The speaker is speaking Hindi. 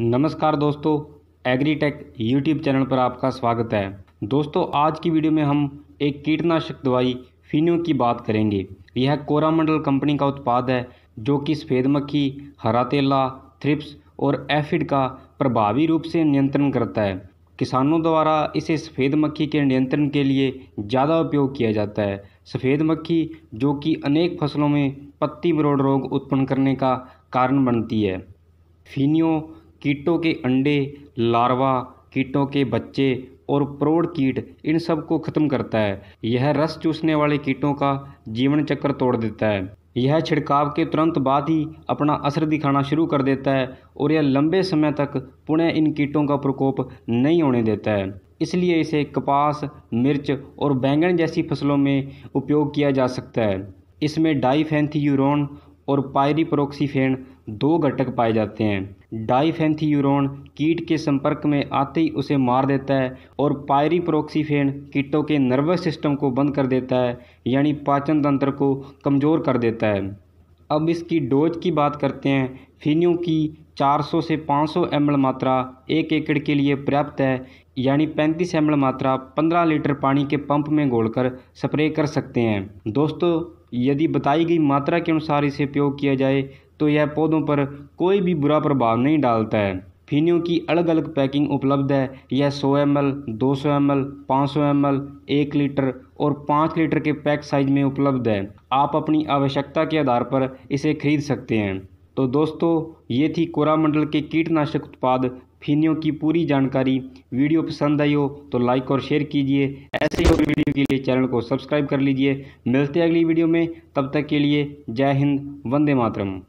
नमस्कार दोस्तों एग्रीटेक यूट्यूब चैनल पर आपका स्वागत है दोस्तों आज की वीडियो में हम एक कीटनाशक दवाई फिनो की बात करेंगे यह कोरामंडल कंपनी का उत्पाद है जो कि सफ़ेद मक्खी हरा तेला थ्रिप्स और एफिड का प्रभावी रूप से नियंत्रण करता है किसानों द्वारा इसे सफ़ेद मक्खी के नियंत्रण के लिए ज़्यादा उपयोग किया जाता है सफ़ेद मक्खी जो कि अनेक फसलों में पत्ती मरोड़ रोग उत्पन्न करने का कारण बनती है फिनियो कीटों के अंडे लार्वा कीटों के बच्चे और प्रौढ़ कीट इन सब को ख़त्म करता है यह रस चूसने वाले कीटों का जीवन चक्र तोड़ देता है यह छिड़काव के तुरंत बाद ही अपना असर दिखाना शुरू कर देता है और यह लंबे समय तक पुनः इन कीटों का प्रकोप नहीं होने देता है इसलिए इसे कपास मिर्च और बैंगन जैसी फसलों में उपयोग किया जा सकता है इसमें यूरोन और पायरीपरोक्सीफेन दो घटक पाए जाते हैं डाइफेंथीयूरोन कीट के संपर्क में आते ही उसे मार देता है और प्रोक्सीफेन कीटों के नर्वस सिस्टम को बंद कर देता है यानी पाचन तंत्र को कमज़ोर कर देता है अब इसकी डोज की बात करते हैं फिनियों की 400 से 500 एम मात्रा एक एकड़ के लिए पर्याप्त है यानी 35 एम मात्रा 15 लीटर पानी के पंप में घोलकर स्प्रे कर सकते हैं दोस्तों यदि बताई गई मात्रा के अनुसार इसे प्रयोग किया जाए तो यह पौधों पर कोई भी बुरा प्रभाव नहीं डालता है फिनियों की अलग अलग पैकिंग उपलब्ध है यह 100 एम एल दो सौ एम एल पाँच सौ एम एल एक लीटर और पाँच लीटर के पैक साइज में उपलब्ध है आप अपनी आवश्यकता के आधार पर इसे खरीद सकते हैं तो दोस्तों ये थी कोरामंडल के कीटनाशक उत्पाद फीनियों की पूरी जानकारी वीडियो पसंद आई हो तो लाइक और शेयर कीजिए ऐसे ही वीडियो के लिए चैनल को सब्सक्राइब कर लीजिए मिलते हैं अगली वीडियो में तब तक के लिए जय हिंद वंदे मातरम